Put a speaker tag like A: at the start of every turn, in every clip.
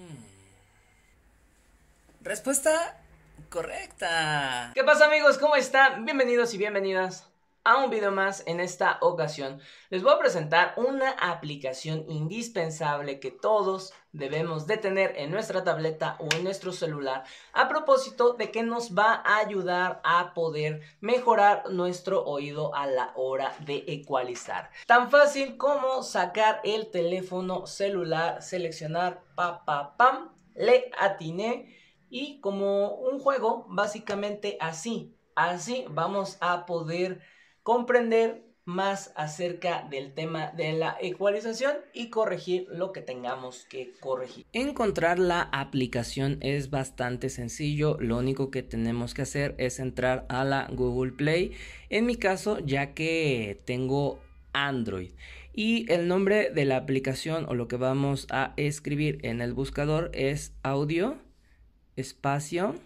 A: Hmm. Respuesta correcta. ¿Qué pasa amigos? ¿Cómo están? Bienvenidos y bienvenidas a un video más en esta ocasión les voy a presentar una aplicación indispensable que todos debemos de tener en nuestra tableta o en nuestro celular a propósito de que nos va a ayudar a poder mejorar nuestro oído a la hora de ecualizar. Tan fácil como sacar el teléfono celular, seleccionar pa pam, le atiné y como un juego básicamente así, así vamos a poder comprender más acerca del tema de la ecualización y corregir lo que tengamos que corregir. Encontrar la aplicación es bastante sencillo, lo único que tenemos que hacer es entrar a la Google Play, en mi caso ya que tengo Android y el nombre de la aplicación o lo que vamos a escribir en el buscador es audio espacio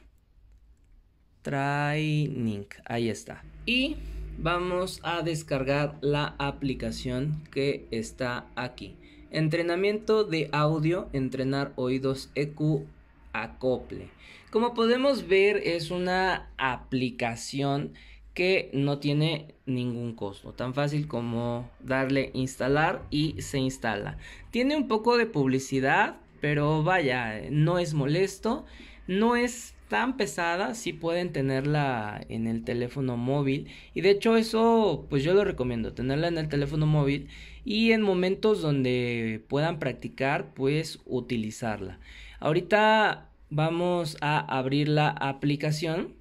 A: training, ahí está. Y vamos a descargar la aplicación que está aquí. Entrenamiento de audio, entrenar oídos EQ acople. Como podemos ver es una aplicación que no tiene ningún costo, tan fácil como darle instalar y se instala. Tiene un poco de publicidad, pero vaya, no es molesto, no es tan pesada, si pueden tenerla en el teléfono móvil. Y de hecho eso, pues yo lo recomiendo, tenerla en el teléfono móvil y en momentos donde puedan practicar, pues utilizarla. Ahorita vamos a abrir la aplicación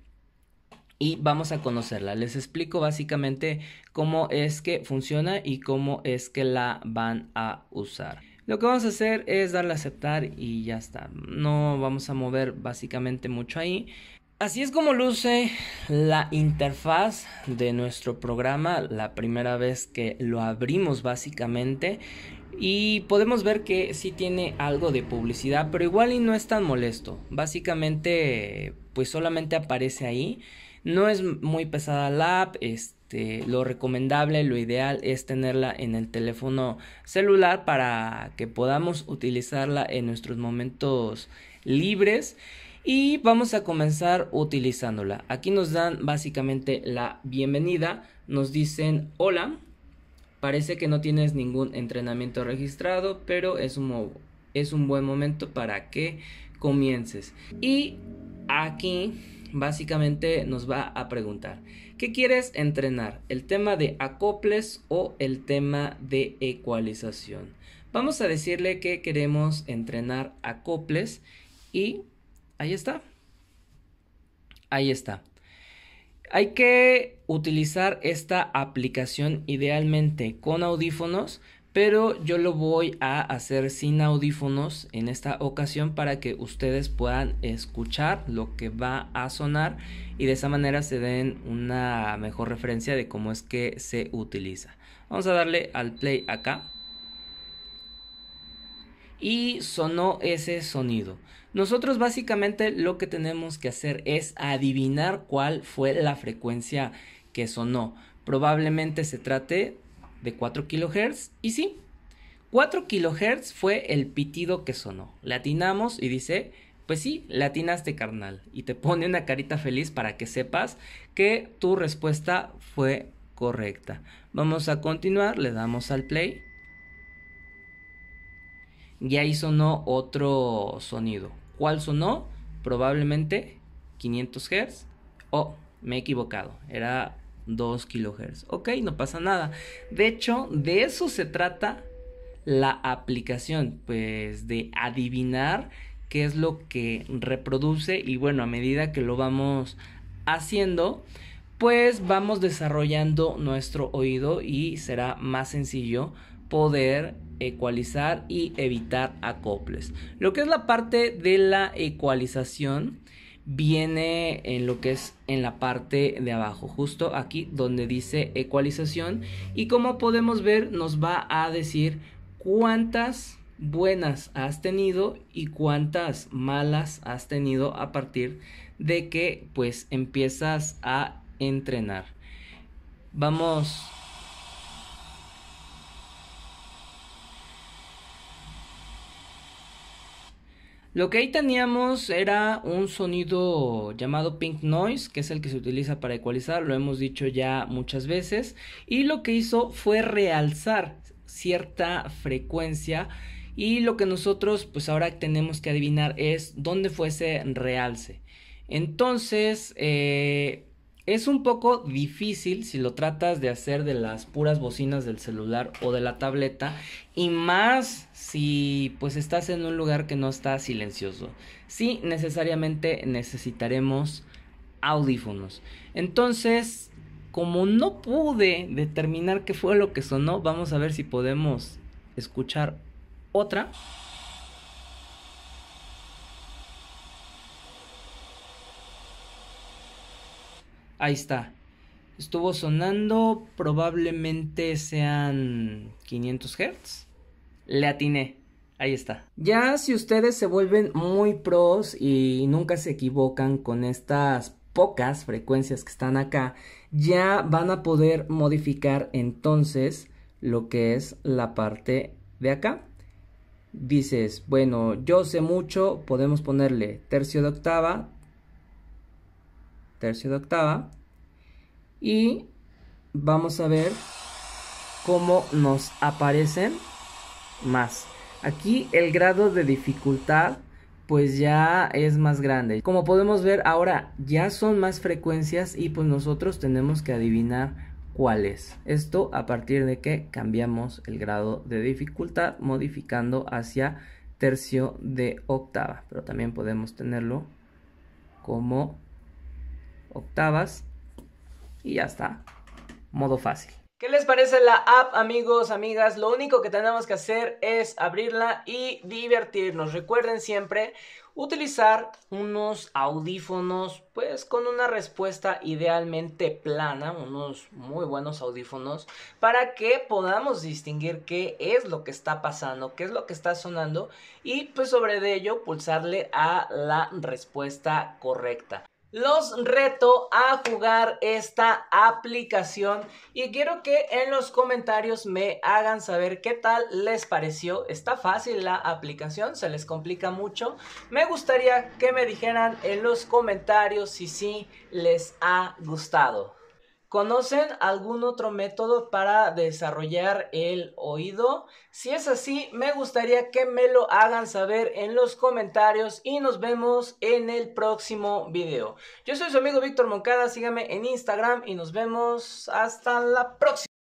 A: y vamos a conocerla. Les explico básicamente cómo es que funciona y cómo es que la van a usar. Lo que vamos a hacer es darle a aceptar y ya está. No vamos a mover básicamente mucho ahí. Así es como luce la interfaz de nuestro programa la primera vez que lo abrimos básicamente. Y podemos ver que sí tiene algo de publicidad, pero igual y no es tan molesto. Básicamente, pues solamente aparece ahí. No es muy pesada la app, este, lo recomendable, lo ideal es tenerla en el teléfono celular para que podamos utilizarla en nuestros momentos libres. Y vamos a comenzar utilizándola. Aquí nos dan básicamente la bienvenida. Nos dicen hola. Parece que no tienes ningún entrenamiento registrado, pero es es un buen momento para que comiences. Y aquí básicamente nos va a preguntar, ¿qué quieres entrenar? ¿El tema de acoples o el tema de ecualización? Vamos a decirle que queremos entrenar acoples y ahí está. Ahí está. Hay que utilizar esta aplicación idealmente con audífonos pero yo lo voy a hacer sin audífonos en esta ocasión para que ustedes puedan escuchar lo que va a sonar y de esa manera se den una mejor referencia de cómo es que se utiliza. Vamos a darle al play acá. Y sonó ese sonido. Nosotros básicamente lo que tenemos que hacer es adivinar cuál fue la frecuencia que sonó. Probablemente se trate de 4 kHz y sí, 4 kHz fue el pitido que sonó. Latinamos y dice, pues sí, latinaste carnal. Y te pone una carita feliz para que sepas que tu respuesta fue correcta. Vamos a continuar, le damos al play. Y ahí sonó otro sonido. ¿Cuál sonó? Probablemente 500 Hz. Oh, me he equivocado. Era 2 kilohertz Ok, no pasa nada. De hecho, de eso se trata la aplicación, pues de adivinar qué es lo que reproduce y bueno, a medida que lo vamos haciendo, pues vamos desarrollando nuestro oído y será más sencillo poder ecualizar y evitar acoples. Lo que es la parte de la ecualización viene en lo que es en la parte de abajo, justo aquí donde dice ecualización. Y como podemos ver, nos va a decir cuántas buenas has tenido y cuántas malas has tenido a partir de que pues empiezas a entrenar. Vamos Lo que ahí teníamos era un sonido llamado pink noise, que es el que se utiliza para ecualizar, lo hemos dicho ya muchas veces, y lo que hizo fue realzar cierta frecuencia y lo que nosotros pues ahora tenemos que adivinar es dónde fue ese realce. Entonces, eh, es un poco difícil si lo tratas de hacer de las puras bocinas del celular o de la tableta y más si pues estás en un lugar que no está silencioso. Sí, necesariamente necesitaremos audífonos. Entonces, como no pude determinar qué fue lo que sonó, vamos a ver si podemos escuchar otra. Ahí está. Estuvo sonando, probablemente sean 500 Hz. Le atiné. Ahí está. Ya si ustedes se vuelven muy pros y nunca se equivocan con estas pocas frecuencias que están acá, ya van a poder modificar entonces lo que es la parte de acá. Dices, bueno, yo sé mucho, podemos ponerle tercio de octava, tercio de octava. Y vamos a ver cómo nos aparecen más. Aquí el grado de dificultad pues ya es más grande. Como podemos ver ahora ya son más frecuencias y pues nosotros tenemos que adivinar cuál es, Esto a partir de que cambiamos el grado de dificultad modificando hacia tercio de octava, pero también podemos tenerlo como octavas y ya está. Modo fácil. ¿Qué les parece la app, amigos, amigas? Lo único que tenemos que hacer es abrirla y divertirnos. Recuerden siempre utilizar unos audífonos, pues con una respuesta idealmente plana, unos muy buenos audífonos, para que podamos distinguir qué es lo que está pasando, qué es lo que está sonando y pues sobre ello pulsarle a la respuesta correcta los reto a jugar esta aplicación y quiero que en los comentarios me hagan saber qué tal les pareció. Está fácil la aplicación, se les complica mucho. Me gustaría que me dijeran en los comentarios si sí les ha gustado. ¿Conocen algún otro método para desarrollar el oído? Si es así, me gustaría que me lo hagan saber en los comentarios y nos vemos en el próximo video. Yo soy su amigo Víctor Moncada, síganme en Instagram y nos vemos hasta la próxima.